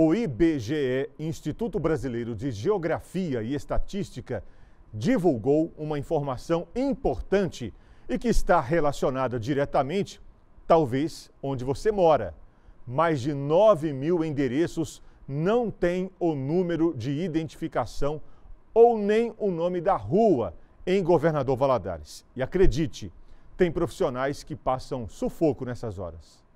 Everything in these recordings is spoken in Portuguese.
O IBGE, Instituto Brasileiro de Geografia e Estatística, divulgou uma informação importante e que está relacionada diretamente, talvez, onde você mora. Mais de 9 mil endereços não têm o número de identificação ou nem o nome da rua em Governador Valadares. E acredite, tem profissionais que passam sufoco nessas horas.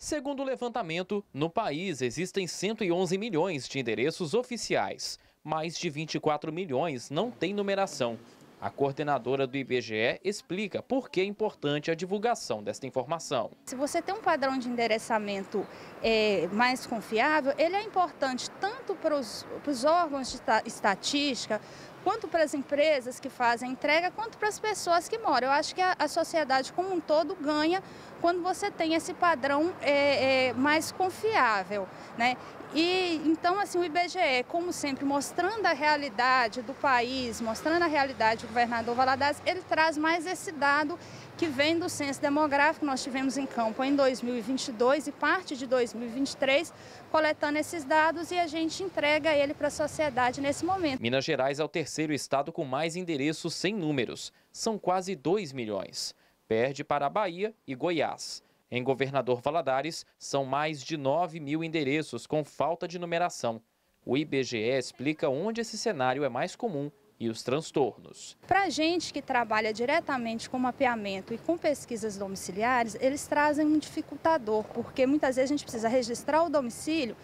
Segundo o levantamento, no país existem 111 milhões de endereços oficiais. Mais de 24 milhões não têm numeração. A coordenadora do IBGE explica por que é importante a divulgação desta informação. Se você tem um padrão de endereçamento é, mais confiável, ele é importante tanto para os, para os órgãos de estatística quanto para as empresas que fazem entrega, quanto para as pessoas que moram. Eu acho que a, a, sociedade como um todo ganha quando você tem esse padrão é, é, mais confiável. Né? E então, assim, o IBGE, como sempre, mostrando a realidade do país, mostrando a realidade do governador Valadares, ele traz mais esse dado que vem do censo demográfico, nós tivemos em campo em 2022 e parte de 2023, coletando esses dados e a gente entrega ele para a sociedade nesse momento. Minas Gerais é o terceiro estado com mais endereços sem números, são quase 2 milhões. Perde para a Bahia e Goiás. Em Governador Valadares, são mais de 9 mil endereços com falta de numeração. O IBGE explica onde esse cenário é mais comum e os transtornos. Para a gente que trabalha diretamente com mapeamento e com pesquisas domiciliares, eles trazem um dificultador, porque muitas vezes a gente precisa registrar o domicílio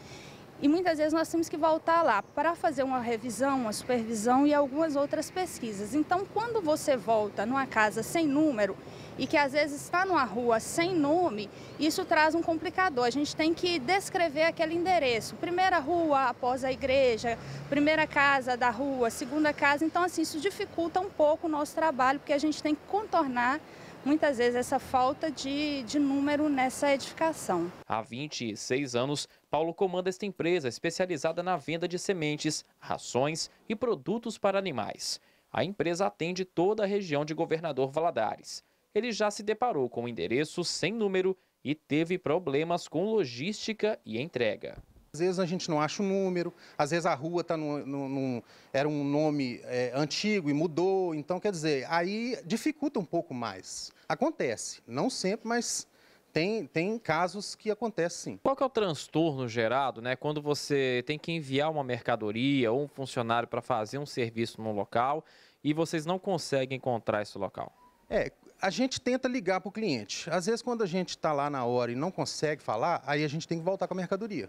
e muitas vezes nós temos que voltar lá para fazer uma revisão, uma supervisão e algumas outras pesquisas. Então, quando você volta numa casa sem número, e que às vezes está numa rua sem nome, isso traz um complicador. A gente tem que descrever aquele endereço. Primeira rua após a igreja, primeira casa da rua, segunda casa. Então, assim, isso dificulta um pouco o nosso trabalho, porque a gente tem que contornar muitas vezes essa falta de, de número nessa edificação. Há 26 anos, Paulo comanda esta empresa especializada na venda de sementes, rações e produtos para animais. A empresa atende toda a região de Governador Valadares ele já se deparou com endereços sem número e teve problemas com logística e entrega. Às vezes a gente não acha o número, às vezes a rua tá no, no, no era um nome é, antigo e mudou, então quer dizer, aí dificulta um pouco mais. Acontece, não sempre, mas tem, tem casos que acontecem sim. Qual que é o transtorno gerado né, quando você tem que enviar uma mercadoria ou um funcionário para fazer um serviço num local e vocês não conseguem encontrar esse local? É, a gente tenta ligar para o cliente. Às vezes, quando a gente está lá na hora e não consegue falar, aí a gente tem que voltar com a mercadoria.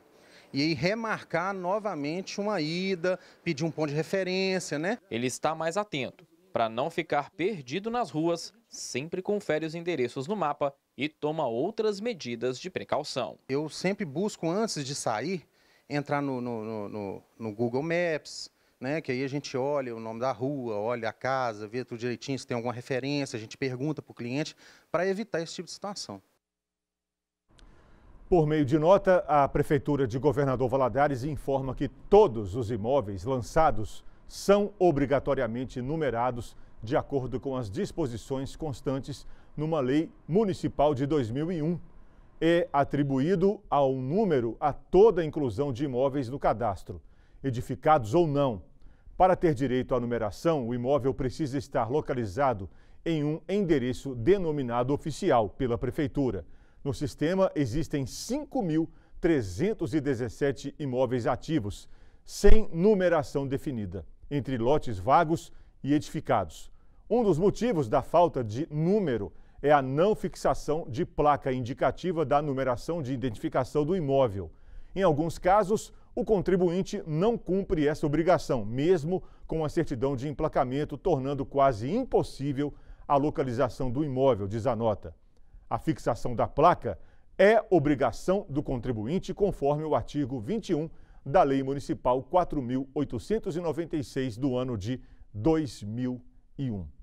E aí remarcar novamente uma ida, pedir um ponto de referência, né? Ele está mais atento. Para não ficar perdido nas ruas, sempre confere os endereços no mapa e toma outras medidas de precaução. Eu sempre busco, antes de sair, entrar no, no, no, no Google Maps, né? Que aí a gente olha o nome da rua, olha a casa, vê tudo direitinho, se tem alguma referência, a gente pergunta para o cliente para evitar esse tipo de situação. Por meio de nota, a Prefeitura de Governador Valadares informa que todos os imóveis lançados são obrigatoriamente numerados de acordo com as disposições constantes numa lei municipal de 2001. É atribuído ao número a toda inclusão de imóveis no cadastro edificados ou não. Para ter direito à numeração, o imóvel precisa estar localizado em um endereço denominado oficial pela Prefeitura. No sistema existem 5.317 imóveis ativos, sem numeração definida, entre lotes vagos e edificados. Um dos motivos da falta de número é a não fixação de placa indicativa da numeração de identificação do imóvel. Em alguns casos, o contribuinte não cumpre essa obrigação, mesmo com a certidão de emplacamento, tornando quase impossível a localização do imóvel, diz a nota. A fixação da placa é obrigação do contribuinte conforme o artigo 21 da Lei Municipal 4.896 do ano de 2001.